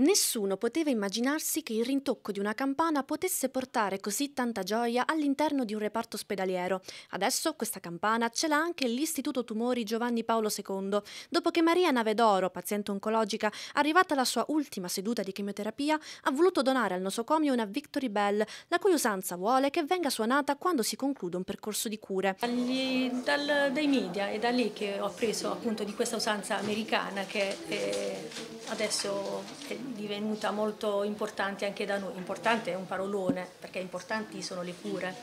Nessuno poteva immaginarsi che il rintocco di una campana potesse portare così tanta gioia all'interno di un reparto ospedaliero. Adesso questa campana ce l'ha anche l'Istituto Tumori Giovanni Paolo II, dopo che Maria Navedoro, paziente oncologica, arrivata alla sua ultima seduta di chemioterapia, ha voluto donare al nosocomio una Victory Bell, la cui usanza vuole che venga suonata quando si conclude un percorso di cure. Dagli, dal, dai media è da lì che ho appreso appunto di questa usanza americana che eh, adesso... è divenuta molto importante anche da noi. Importante è un parolone, perché importanti sono le cure,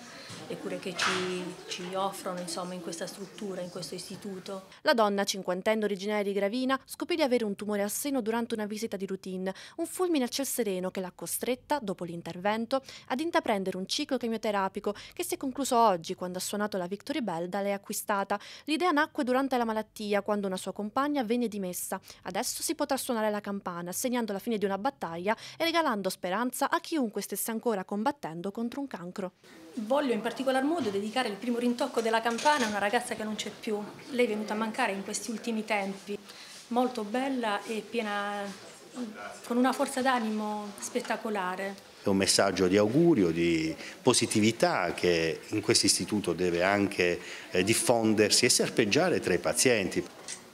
le cure che ci, ci offrono insomma, in questa struttura, in questo istituto. La donna, cinquantenne originaria di Gravina, scoprì di avere un tumore al seno durante una visita di routine, un fulmine a ciel sereno che l'ha costretta, dopo l'intervento, ad intraprendere un ciclo chemioterapico che si è concluso oggi quando ha suonato la Victory Bell da lei acquistata. L'idea nacque durante la malattia, quando una sua compagna venne dimessa. Adesso si potrà suonare la campana, segnando la fine di una battaglia e regalando speranza a chiunque stesse ancora combattendo contro un cancro. Voglio in particolar modo dedicare il primo rintocco della campana a una ragazza che non c'è più. Lei è venuta a mancare in questi ultimi tempi, molto bella e piena, con una forza d'animo spettacolare è un messaggio di augurio, di positività che in questo istituto deve anche eh, diffondersi e serpeggiare tra i pazienti.